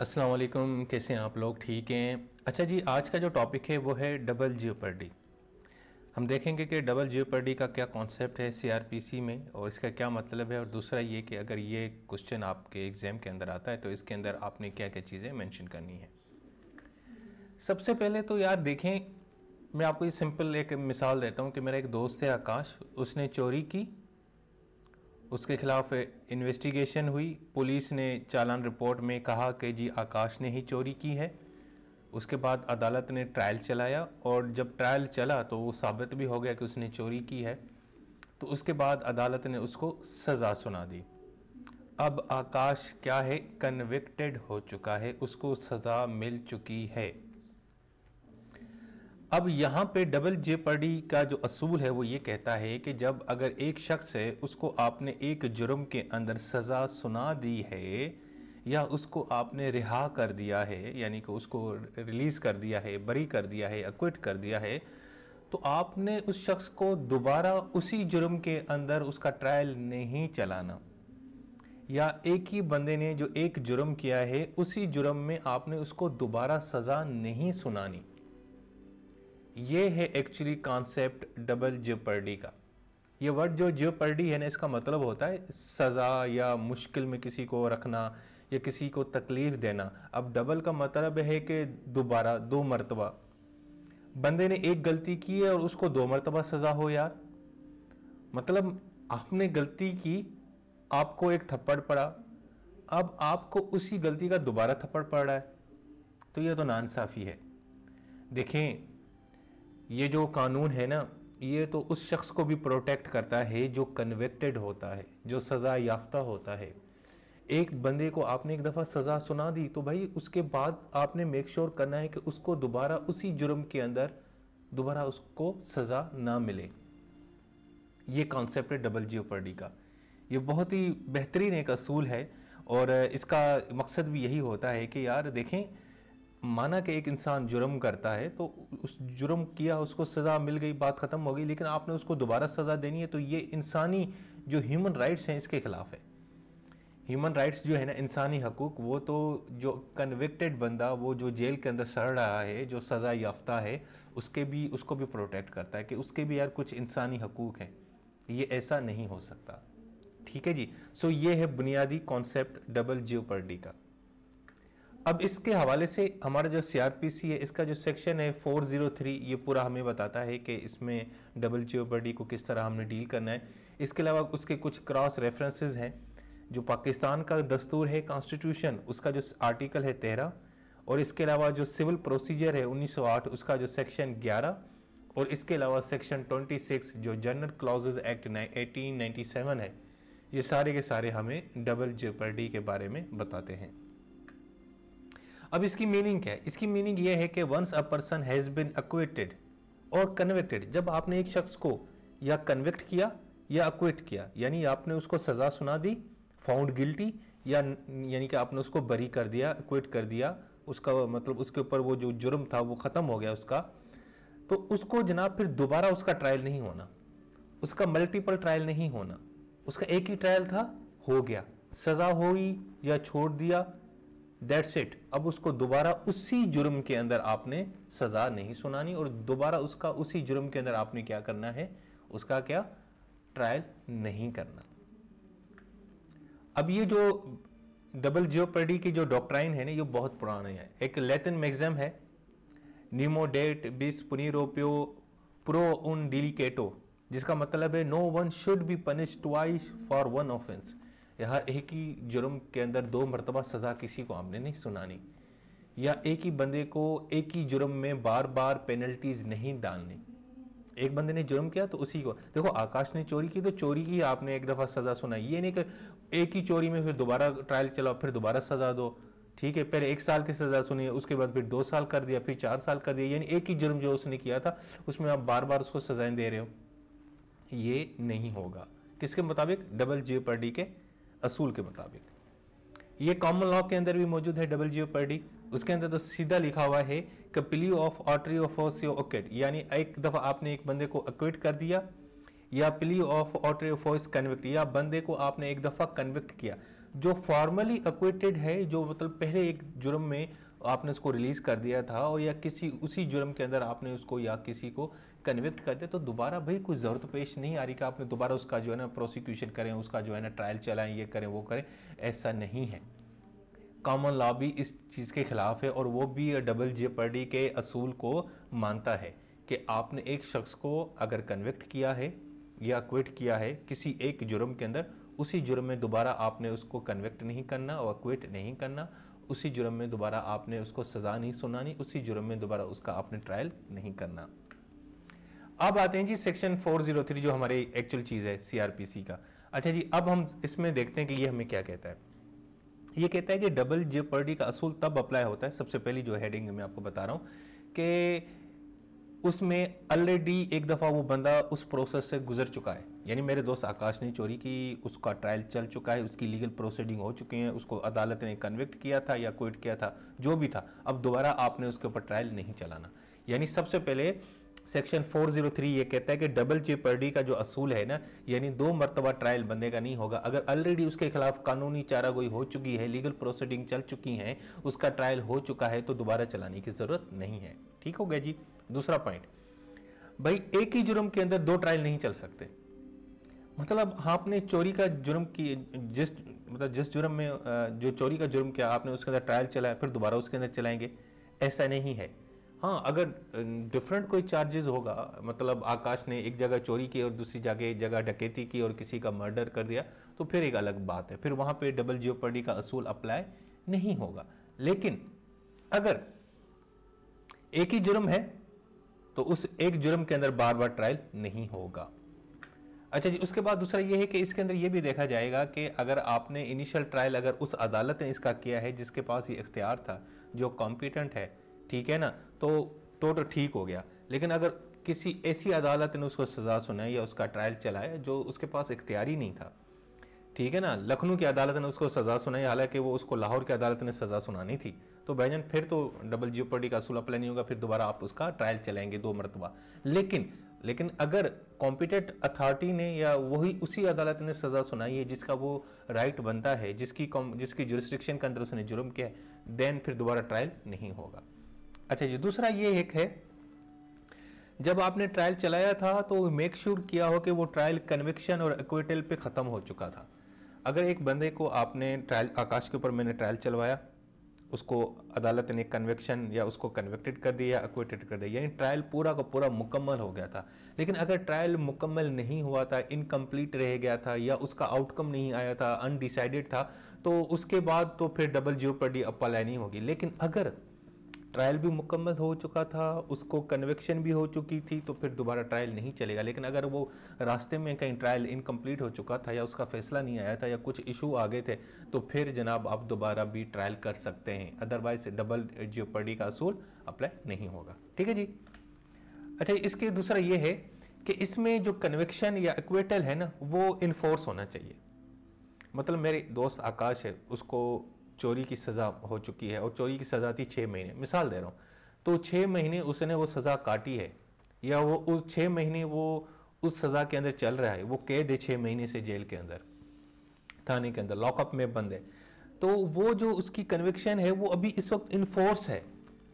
अस्सलाम वालेकुम कैसे हैं आप लोग ठीक हैं अच्छा जी आज का जो टॉपिक है वो है डबल जियोपर्डी हम देखेंगे कि डबल जियोपर्डी का क्या कॉन्सेप्ट है सीआरपीसी में और इसका क्या मतलब है और दूसरा ये कि अगर ये क्वेश्चन आपके एग्ज़ाम के अंदर आता है तो इसके अंदर आपने क्या क्या चीज़ें मैंशन करनी है सबसे पहले तो यार देखें मैं आपको ये सिंपल एक मिसाल देता हूँ कि मेरा एक दोस्त है आकाश उसने चोरी की उसके खिलाफ इन्वेस्टिगेशन हुई पुलिस ने चालान रिपोर्ट में कहा कि जी आकाश ने ही चोरी की है उसके बाद अदालत ने ट्रायल चलाया और जब ट्रायल चला तो वो साबित भी हो गया कि उसने चोरी की है तो उसके बाद अदालत ने उसको सज़ा सुना दी अब आकाश क्या है कन्विक्टेड हो चुका है उसको सज़ा मिल चुकी है अब यहाँ पे डबल जे पर्डी का जो असूल है वो ये कहता है कि जब अगर एक शख्स है उसको आपने एक जुर्म के अंदर सज़ा सुना दी है या उसको आपने रिहा कर दिया है यानी कि उसको रिलीज़ कर दिया है बरी कर दिया है अक्विट कर दिया है तो आपने उस शख्स को दोबारा उसी जुर्म के अंदर उसका ट्रायल नहीं चलाना या एक ही बंदे ने जो एक जुर्म किया है उसी जुर्म में आपने उसको दोबारा सज़ा नहीं सुनानी ये है एक्चुअली कॉन्सेप्ट डबल जियोपर्डी का ये वर्ड जो जियोपर्डी है ना इसका मतलब होता है सज़ा या मुश्किल में किसी को रखना या किसी को तकलीफ़ देना अब डबल का मतलब है कि दोबारा दो मरतबा बंदे ने एक गलती की है और उसको दो मरतबा सज़ा हो यार मतलब आपने गलती की आपको एक थप्पड़ पड़ा अब आपको उसी गलती का दोबारा थप्पड़ पड़ रहा है तो यह तो नानसाफ़ी है देखें ये जो कानून है ना ये तो उस शख्स को भी प्रोटेक्ट करता है जो कन्विक्टेड होता है जो सज़ा याफ्ता होता है एक बंदे को आपने एक दफ़ा सज़ा सुना दी तो भाई उसके बाद आपने मेक श्योर sure करना है कि उसको दोबारा उसी जुर्म के अंदर दोबारा उसको सज़ा ना मिले ये कॉन्सेप्ट है डबल जी डी का ये बहुत ही बेहतरीन एक असूल है और इसका मकसद भी यही होता है कि यार देखें माना कि एक इंसान जुर्म करता है तो उस जुर्म किया उसको सज़ा मिल गई बात ख़त्म हो गई लेकिन आपने उसको दोबारा सज़ा देनी है तो ये इंसानी जो ह्यूमन राइट्स हैं इसके ख़िलाफ़ है ह्यूमन राइट्स जो है ना इंसानी हकूक़ वो तो जो कन्विक्टेड बंदा वो जो जेल के अंदर सड़ रहा है जो सज़ा याफ्ता है उसके भी उसको भी प्रोटेक्ट करता है कि उसके भी यार कुछ इंसानी हकूक़ हैं ये ऐसा नहीं हो सकता ठीक है जी सो ये है बुनियादी कॉन्सेप्ट डबल जियोपर्डी का अब इसके हवाले से हमारा जो सीआरपीसी है इसका जो सेक्शन है 403 ये पूरा हमें बताता है कि इसमें डबल जियोपर्डी को किस तरह हमने डील करना है इसके अलावा उसके कुछ क्रॉस रेफरेंसेस हैं जो पाकिस्तान का दस्तूर है कॉन्स्टिट्यूशन उसका जो आर्टिकल है तेरह और इसके अलावा जो सिविल प्रोसीजर है 1908 उसका जो सेक्शन 11 और इसके अलावा सेक्शन 26 जो जनरल क्लॉजेज एक्ट 1897 है ये सारे के सारे हमें डबल जियोपर्डी के बारे में बताते हैं अब इसकी मीनिंग क्या है इसकी मीनिंग ये है कि once a person has been acquitted और कन्विक्टेड जब आपने एक शख्स को या कन्विक्ट किया या अक्विट किया यानी आपने उसको सज़ा सुना दी फाउंड गिल्टी या यानी कि आपने उसको बरी कर दिया अक्विट कर दिया उसका मतलब उसके ऊपर वो जो जुर्म था वो ख़त्म हो गया उसका तो उसको जनाब फिर दोबारा उसका ट्रायल नहीं होना उसका मल्टीपल ट्रायल नहीं होना उसका एक ही ट्रायल था हो गया सज़ा हो या छोड़ दिया दैट्स इट अब उसको दोबारा उसी जुर्म के अंदर आपने सज़ा नहीं सुनानी और दोबारा उसका उसी जुर्म के अंदर आपने क्या करना है उसका क्या ट्रायल नहीं करना अब ये जो डबल जियोपर्डी की जो डॉक्ट्राइन है ना ये बहुत पुराना है एक लेटिन मैगजम है निमोडेट बिस पुनिरोपियो प्रो उन डिलिकेटो जिसका मतलब है no one should be punish twice for one offence यहाँ एक ही जुर्म के अंदर दो मरतबा सज़ा किसी को आपने नहीं सुनानी या एक ही बंदे को एक ही जुर्म में बार बार पेनल्टीज नहीं डालनी एक बंदे ने जुर्म किया तो उसी को देखो आकाश ने चोरी की तो चोरी की आपने एक दफ़ा सज़ा सुनाई ये नहीं कि एक ही चोरी में फिर दोबारा ट्रायल चलाओ फिर दोबारा सज़ा दो ठीक है पहले एक साल की सज़ा सुनी उसके बाद फिर दो साल कर दिया फिर चार साल कर दिया यानी एक ही जुर्म जो उसने किया था उसमें आप बार बार उसको सज़ाएं दे रहे हो ये नहीं होगा किसके मुताबिक डबल जे पर डी के असूल के मुताबिक ये कॉमन लॉ के अंदर भी मौजूद है डबल जीओ पर उसके अंदर तो सीधा लिखा हुआ है कपिली ऑफ ऑटरी ऑफ ओकेट यानी एक दफ़ा आपने एक बंदे को अक्विट कर दिया या प्ली ऑफ ऑटरी ऑफ फोर्स कन्विक्ट या बंदे को आपने एक दफ़ा कन्विक्ट किया जो फॉर्मली अक्विटेड है जो मतलब पहले एक जुर्म में आपने उसको रिलीज़ कर दिया था और या किसी उसी जुर्म के अंदर आपने उसको या किसी को कन्विक्ट करते तो दोबारा भाई कोई ज़रूरत पेश नहीं आ रही कि आपने दोबारा उसका जो है ना प्रोसिक्यूशन करें उसका जो है ना ट्रायल चलाएं ये करें वो करें ऐसा नहीं है कॉमन लॉ भी इस चीज़ के ख़िलाफ़ है और वो भी डबल जे पर्डी के असूल को मानता है कि आपने एक शख्स को अगर कन्विक्ट किया है या क्विट किया है किसी एक जुर्म के अंदर उसी जुर्म में दोबारा आपने उसको कन्विक्ट नहीं करना और क्विट नहीं करना उसी जुर्म में दोबारा आपने उसको सज़ा नहीं सुनानी उसी जुर्म में दोबारा उसका आपने ट्रायल नहीं करना अब आते हैं जी सेक्शन 403 जो हमारे एक्चुअल चीज़ है सीआरपीसी का अच्छा जी अब हम इसमें देखते हैं कि ये हमें क्या कहता है ये कहता है कि डबल जेपर्डी का असूल तब अप्लाई होता है सबसे पहली जो हेडिंग मैं आपको बता रहा हूँ कि उसमें ऑलरेडी एक दफ़ा वो बंदा उस प्रोसेस से गुजर चुका है यानी मेरे दोस्त आकाश ने चोरी की उसका ट्रायल चल चुका है उसकी लीगल प्रोसीडिंग हो चुकी है उसको अदालत ने कन्विक्ट किया था या कोइट किया था जो भी था अब दोबारा आपने उसके ऊपर ट्रायल नहीं चलाना यानी सबसे पहले सेक्शन 403 ये कहता है कि डबल चेपर्डी का जो असूल है ना यानी दो मरतबा ट्रायल बंदे का नहीं होगा अगर ऑलरेडी उसके खिलाफ कानूनी चारागोई हो चुकी है लीगल प्रोसीडिंग चल चुकी हैं उसका ट्रायल हो चुका है तो दोबारा चलाने की ज़रूरत नहीं है ठीक हो गया जी दूसरा पॉइंट भाई एक ही जुर्म के अंदर दो ट्रायल नहीं चल सकते मतलब आपने चोरी का जुर्म की जिस मतलब जिस जुर्म में जो चोरी का जुर्म किया आपने उसके अंदर ट्रायल चलाया फिर दोबारा उसके अंदर चलाएंगे ऐसा नहीं है हाँ अगर डिफरेंट कोई चार्जेस होगा मतलब आकाश ने एक जगह चोरी की और दूसरी जगह जगह डकैती की और किसी का मर्डर कर दिया तो फिर एक अलग बात है फिर वहाँ पे डबल पर्डी का असूल अप्लाई नहीं होगा लेकिन अगर एक ही जुर्म है तो उस एक जुर्म के अंदर बार बार ट्रायल नहीं होगा अच्छा जी उसके बाद दूसरा ये है कि इसके अंदर ये भी देखा जाएगा कि अगर आपने इनिशियल ट्रायल अगर उस अदालत ने इसका किया है जिसके पास ये इख्तियार था जो कॉम्पिटेंट है ठीक है ना तो टोटल तो ठीक हो गया लेकिन अगर किसी ऐसी अदालत ने उसको सज़ा सुनाई या उसका ट्रायल चलाया जो उसके पास इख्तियार ही नहीं था ठीक है ना लखनऊ की अदालत ने उसको सज़ा सुनाई हालांकि वो उसको लाहौर की अदालत ने सज़ा सुनानी थी तो भैजन फिर तो डबल जी ओपर्टी का असूल अपला नहीं होगा फिर दोबारा आप उसका ट्रायल चलाएंगे दो मरतबा लेकिन लेकिन अगर कॉम्पिटेंट अथॉरिटी ने या वही उसी अदालत ने सज़ा सुनाई है जिसका वो राइट बनता है जिसकी जिसकी जुरिस्ट्रिक्शन के अंदर उसने जुर्म किया है देन फिर दोबारा ट्रायल नहीं होगा अच्छा जी दूसरा ये एक है जब आपने ट्रायल चलाया था तो मेक श्योर sure किया हो कि वो ट्रायल कन्विक्शन और एक्विटल पे ख़त्म हो चुका था अगर एक बंदे को आपने ट्रायल आकाश के ऊपर मैंने ट्रायल चलवाया उसको अदालत ने कन्विक्शन या उसको कन्वेक्टेड कर दिया या कर दिया यानी ट्रायल पूरा का पूरा मुकम्मल हो गया था लेकिन अगर ट्रायल मुकम्मल नहीं हुआ था इनकम्प्लीट रह गया था या उसका आउटकम नहीं आया था अनडिसाइडेड था तो उसके बाद तो फिर डबल जियो पर डी अपालाइनी होगी लेकिन अगर ट्रायल भी मुकम्मल हो चुका था उसको कन्वेक्शन भी हो चुकी थी तो फिर दोबारा ट्रायल नहीं चलेगा लेकिन अगर वो रास्ते में कहीं ट्रायल इनकम्प्लीट हो चुका था या उसका फैसला नहीं आया था या कुछ इशू आ गए थे तो फिर जनाब आप दोबारा भी ट्रायल कर सकते हैं अदरवाइज डबल जियोपर्डी का असूल अप्लाई नहीं होगा ठीक है जी अच्छा इसके दूसरा ये है कि इसमें जो कन्वेक्शन या एक्वेटल है ना वो इन्फोर्स होना चाहिए मतलब मेरे दोस्त आकाश है उसको चोरी की सज़ा हो चुकी है और चोरी की सज़ा थी छः महीने मिसाल दे रहा हूँ तो छः महीने उसने वो सज़ा काटी है या वो उस छः महीने वो उस सज़ा के अंदर चल रहा है वो कैद है छः महीने से जेल के अंदर थाने के अंदर लॉकअप में बंद है तो वो जो उसकी कन्विक्शन है वो अभी इस वक्त इनफोर्स है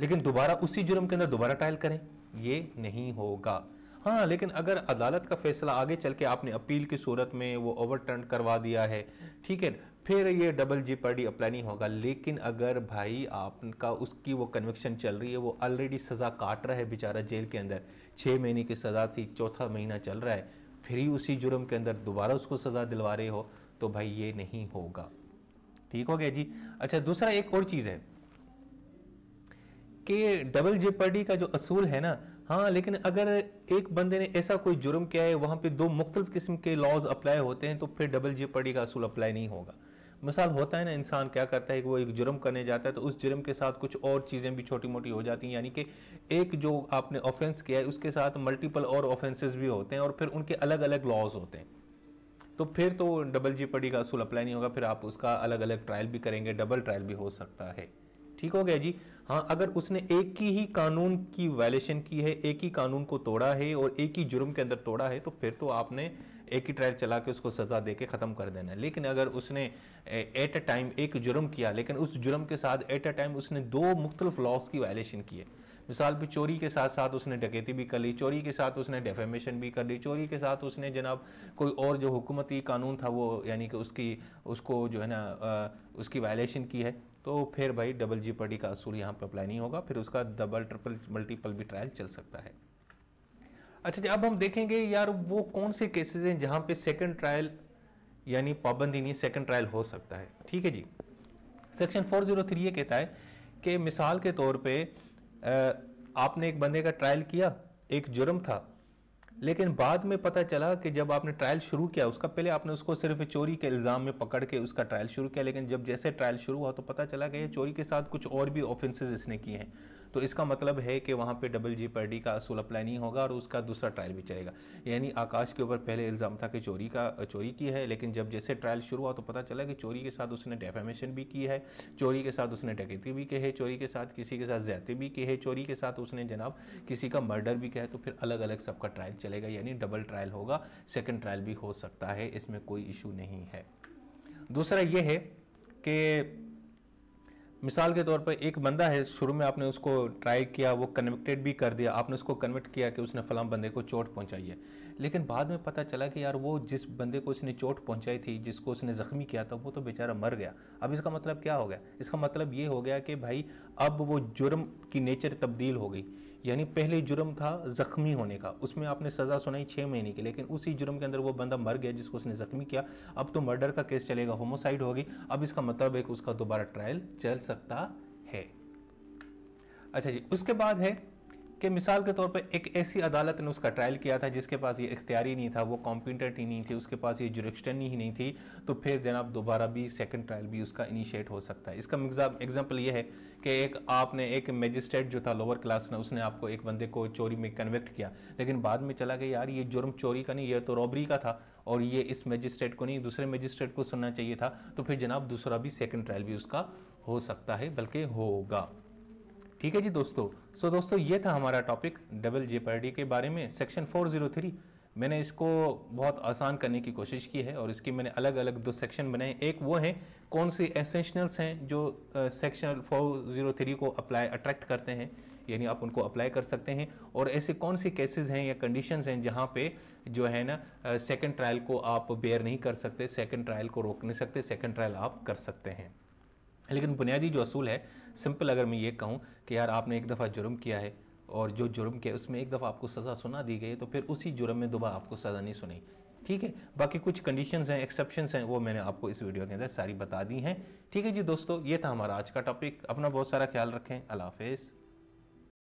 लेकिन दोबारा उसी जुर्म के अंदर दोबारा टायल करें ये नहीं होगा हाँ लेकिन अगर अदालत का फैसला आगे चल के आपने अपील की सूरत में वो ओवरटर्न करवा दिया है ठीक है फिर ये डबल जी अप्लाई नहीं होगा लेकिन अगर भाई आपका उसकी वो कन्विक्शन चल रही है वो ऑलरेडी सज़ा काट रहा है बेचारा जेल के अंदर छः महीने की सज़ा थी चौथा महीना चल रहा है फिर ही उसी जुर्म के अंदर दोबारा उसको सज़ा दिलवा रहे हो तो भाई ये नहीं होगा ठीक हो गया जी अच्छा दूसरा एक और चीज़ है कि डबल जिपर्डी का जो असूल है ना हाँ लेकिन अगर एक बंदे ने ऐसा कोई जुर्म किया है वहाँ पे दो मुख्तलिफ किस्म के लॉज अप्लाई होते हैं तो फिर डबल जिपर्डी का असूल अप्लाई नहीं होगा मिसाल होता है ना इंसान क्या करता है कि वो एक जुर्म करने जाता है तो उस जुर्म के साथ कुछ और चीज़ें भी छोटी मोटी हो जाती हैं यानी कि एक जो आपने ऑफेंस किया है उसके साथ मल्टीपल और ऑफेंसेस भी होते हैं और फिर उनके अलग अलग लॉज होते हैं तो फिर तो डबल जी पड़ी का असूल अप्लाई नहीं होगा फिर आप उसका अलग अलग ट्रायल भी करेंगे डबल ट्रायल भी हो सकता है ठीक हो गया जी हाँ अगर उसने एक ही ही कानून की वायलेशन की है एक ही कानून को तोड़ा है और एक ही जुर्म के अंदर तोड़ा है तो फिर तो आपने एक ही ट्रायल चला के उसको सज़ा दे के ख़त्म कर देना लेकिन अगर उसने एट अ टाइम एक जुर्म किया लेकिन उस जुर्म के साथ एट अ टाइम उसने दो मुख्तलिफ लॉज की वायलेशन की है मिसाल भी चोरी के साथ साथ उसने डकैती भी कर ली चोरी के साथ उसने डेफेमेशन भी कर ली चोरी के साथ उसने जनाब कोई और जो हुकूमती कानून था वो यानी कि उसकी उसको जो है ना उसकी वायलेशन की है तो फिर भाई डबल जी का असूल यहाँ पर अप्लाई नहीं होगा फिर उसका डबल ट्रिपल मल्टीपल भी ट्रायल चल सकता है अच्छा जी अब हम देखेंगे यार वो कौन से केसेस हैं जहाँ पे सेकंड ट्रायल यानी पाबंदी नहीं सेकंड ट्रायल हो सकता है ठीक है जी सेक्शन 403 ये कहता है कि मिसाल के तौर पे आपने एक बंदे का ट्रायल किया एक जुर्म था लेकिन बाद में पता चला कि जब आपने ट्रायल शुरू किया उसका पहले आपने उसको सिर्फ चोरी के इल्ज़ाम में पकड़ के उसका ट्रायल शुरू किया लेकिन जब जैसे ट्रायल शुरू हुआ तो पता चला कि ये चोरी के साथ कुछ और भी ऑफेंसेस इसने किए हैं तो इसका मतलब है कि वहाँ पे डबल जी पर डी का सोलह प्लानिंग होगा और उसका दूसरा ट्रायल भी चलेगा यानी आकाश के ऊपर पहले इल्ज़ाम था कि चोरी का चोरी की है लेकिन जब जैसे ट्रायल शुरू हुआ तो पता चला कि चोरी के साथ उसने डेफेमेशन भी की है चोरी के साथ उसने डकैती भी की है चोरी के साथ किसी के साथ ज्यादा भी की है चोरी के साथ उसने जनाब किसी का मर्डर भी किया है तो फिर अलग अलग सबका ट्रायल चलेगा यानी डबल ट्रायल होगा सेकेंड ट्रायल भी हो सकता है इसमें कोई इशू नहीं है दूसरा ये है कि मिसाल के तौर पर एक बंदा है शुरू में आपने उसको ट्राई किया वो कन्विक्टेड भी कर दिया आपने उसको कन्विक्ट किया कि उसने फलाम बंदे को चोट पहुंचाई है लेकिन बाद में पता चला कि यार वो जिस बंदे को उसने चोट पहुंचाई थी जिसको उसने ज़ख्मी किया था वो तो बेचारा मर गया अब इसका मतलब क्या हो गया इसका मतलब ये हो गया कि भाई अब वो जुर्म की नेचर तब्दील हो गई यानी पहले जुर्म था ज़ख्मी होने का उसमें आपने सज़ा सुनाई छः महीने की लेकिन उसी जुर्म के अंदर वो बंदा मर गया जिसको उसने ज़ख्मी किया अब तो मर्डर का केस चलेगा होमोसाइड होगी अब इसका मतलब है कि उसका दोबारा ट्रायल चल सकता है अच्छा जी उसके बाद है कि मिसाल के तौर पर एक ऐसी अदालत ने उसका ट्रायल किया था जिसके पास ये इख्तियारी नहीं था वो कॉम्पिटेंट ही नहीं थी उसके पास ये जुरिक्शन ही नहीं थी तो फिर जनाब दोबारा भी सेकंड ट्रायल भी उसका इनिशिएट हो सकता है इसका एग्जाम्पल ये है कि एक आपने एक मजिस्ट्रेट जो था लोअर क्लास ने उसने आपको एक बंदे को चोरी में कन्वेक्ट किया लेकिन बाद में चला गया यार ये जुर्म चोरी का नहीं यह तो रॉबरी का था और ये इस मजिस्ट्रेट को नहीं दूसरे मजिस्ट्रेट को सुनना चाहिए था तो फिर जनाब दूसरा भी सेकेंड ट्रायल भी उसका हो सकता है बल्कि होगा ठीक है जी दोस्तों सो so, दोस्तों ये था हमारा टॉपिक डबल जेपर्डी के बारे में सेक्शन 403 मैंने इसको बहुत आसान करने की कोशिश की है और इसकी मैंने अलग अलग दो सेक्शन बनाए एक वो है कौन से एसेंशनल्स हैं जो सेक्शन 403 को अप्लाई अट्रैक्ट करते हैं यानी आप उनको अप्लाई कर सकते हैं और ऐसे कौन से केसेस हैं या कंडीशंस हैं जहाँ पे जो है ना सेकंड ट्रायल को आप बेयर नहीं कर सकते सेकंड ट्रायल को रोक नहीं सकते सेकंड ट्रायल आप कर सकते हैं लेकिन बुनियादी जो असूल है सिंपल अगर मैं ये कहूँ कि यार आपने एक दफ़ा जुर्म किया है और जो जुर्म किया उसमें एक दफ़ा आपको सज़ा सुना दी गई तो फिर उसी जुर्म में दोबारा आपको सज़ा नहीं सुनी ठीक है बाकी कुछ कंडीशंस हैं एक्सेप्शंस हैं वो मैंने आपको इस वीडियो के अंदर सारी बता दी हैं ठीक है जी दोस्तों ये था हमारा आज का टॉपिक अपना बहुत सारा ख्याल रखें अल्लाह हाफिज़